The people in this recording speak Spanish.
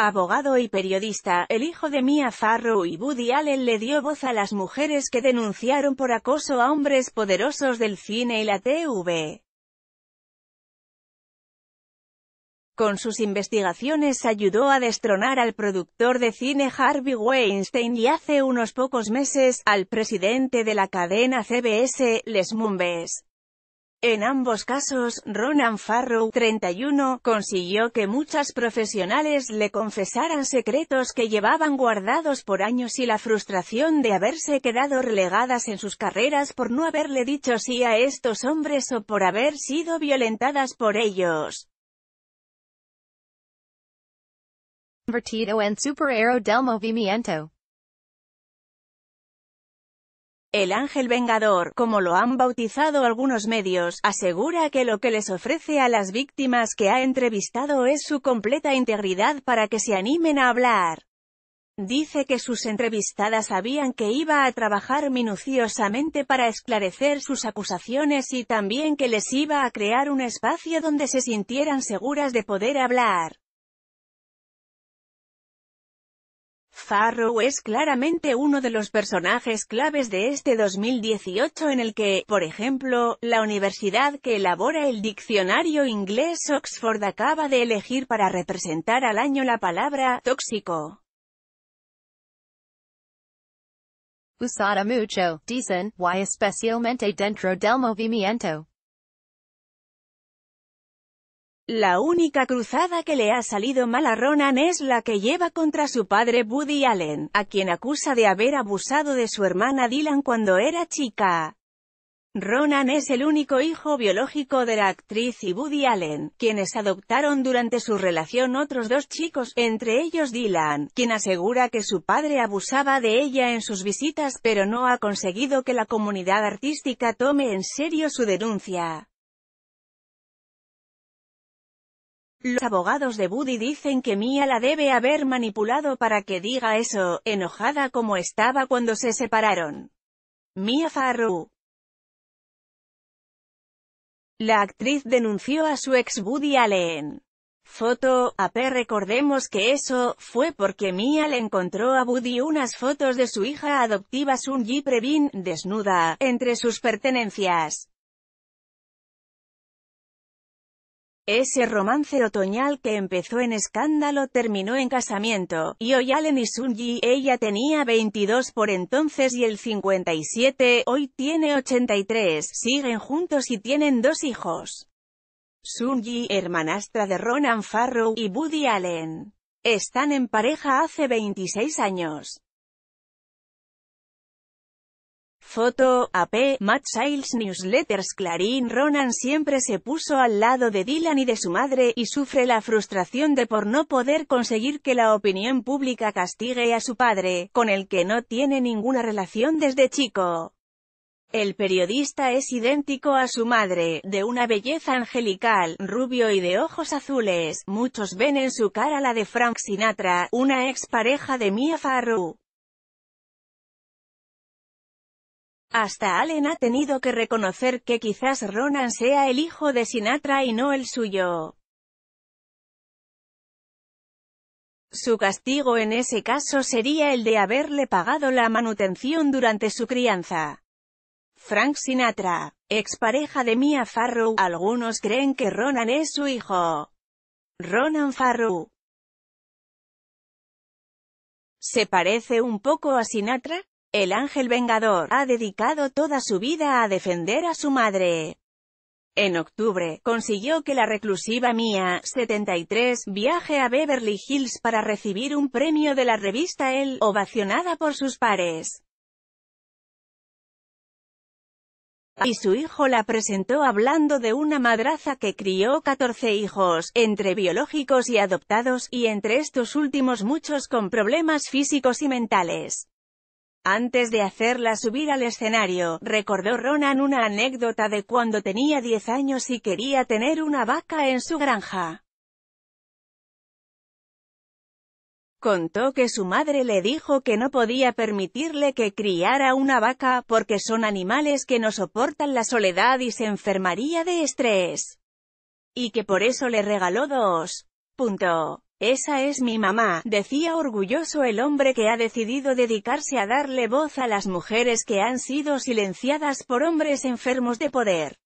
Abogado y periodista, el hijo de Mia Farrow y Woody Allen le dio voz a las mujeres que denunciaron por acoso a hombres poderosos del cine y la TV. Con sus investigaciones ayudó a destronar al productor de cine Harvey Weinstein y hace unos pocos meses, al presidente de la cadena CBS, Les Mumbes. En ambos casos, Ronan Farrow, 31, consiguió que muchas profesionales le confesaran secretos que llevaban guardados por años y la frustración de haberse quedado relegadas en sus carreras por no haberle dicho sí a estos hombres o por haber sido violentadas por ellos. en del movimiento. El ángel vengador, como lo han bautizado algunos medios, asegura que lo que les ofrece a las víctimas que ha entrevistado es su completa integridad para que se animen a hablar. Dice que sus entrevistadas sabían que iba a trabajar minuciosamente para esclarecer sus acusaciones y también que les iba a crear un espacio donde se sintieran seguras de poder hablar. Farrow es claramente uno de los personajes claves de este 2018 en el que, por ejemplo, la universidad que elabora el diccionario inglés Oxford acaba de elegir para representar al año la palabra «tóxico». Usada mucho, dicen, y especialmente dentro del movimiento. La única cruzada que le ha salido mal a Ronan es la que lleva contra su padre Woody Allen, a quien acusa de haber abusado de su hermana Dylan cuando era chica. Ronan es el único hijo biológico de la actriz y Woody Allen, quienes adoptaron durante su relación otros dos chicos, entre ellos Dylan, quien asegura que su padre abusaba de ella en sus visitas pero no ha conseguido que la comunidad artística tome en serio su denuncia. Los abogados de Buddy dicen que Mia la debe haber manipulado para que diga eso, enojada como estaba cuando se separaron. Mia Faru, La actriz denunció a su ex Buddy Allen. Foto, AP recordemos que eso, fue porque Mia le encontró a Buddy unas fotos de su hija adoptiva Sunji Previn, desnuda, entre sus pertenencias. Ese romance otoñal que empezó en escándalo terminó en casamiento, y hoy Allen y Sunji, ella tenía 22 por entonces y el 57, hoy tiene 83, siguen juntos y tienen dos hijos. Sunji, hermanastra de Ronan Farrow, y Woody Allen. Están en pareja hace 26 años. Foto, AP, Matt Siles Newsletters Clarín Ronan siempre se puso al lado de Dylan y de su madre, y sufre la frustración de por no poder conseguir que la opinión pública castigue a su padre, con el que no tiene ninguna relación desde chico. El periodista es idéntico a su madre, de una belleza angelical, rubio y de ojos azules, muchos ven en su cara la de Frank Sinatra, una expareja de Mia Farrow. Hasta Allen ha tenido que reconocer que quizás Ronan sea el hijo de Sinatra y no el suyo. Su castigo en ese caso sería el de haberle pagado la manutención durante su crianza. Frank Sinatra, expareja de Mia Farrow, algunos creen que Ronan es su hijo. Ronan Farrow. ¿Se parece un poco a Sinatra? El ángel vengador ha dedicado toda su vida a defender a su madre. En octubre, consiguió que la reclusiva Mia, 73, viaje a Beverly Hills para recibir un premio de la revista El, ovacionada por sus pares. y su hijo la presentó hablando de una madraza que crió 14 hijos, entre biológicos y adoptados, y entre estos últimos muchos con problemas físicos y mentales. Antes de hacerla subir al escenario, recordó Ronan una anécdota de cuando tenía 10 años y quería tener una vaca en su granja. Contó que su madre le dijo que no podía permitirle que criara una vaca, porque son animales que no soportan la soledad y se enfermaría de estrés. Y que por eso le regaló dos. Punto. Esa es mi mamá, decía orgulloso el hombre que ha decidido dedicarse a darle voz a las mujeres que han sido silenciadas por hombres enfermos de poder.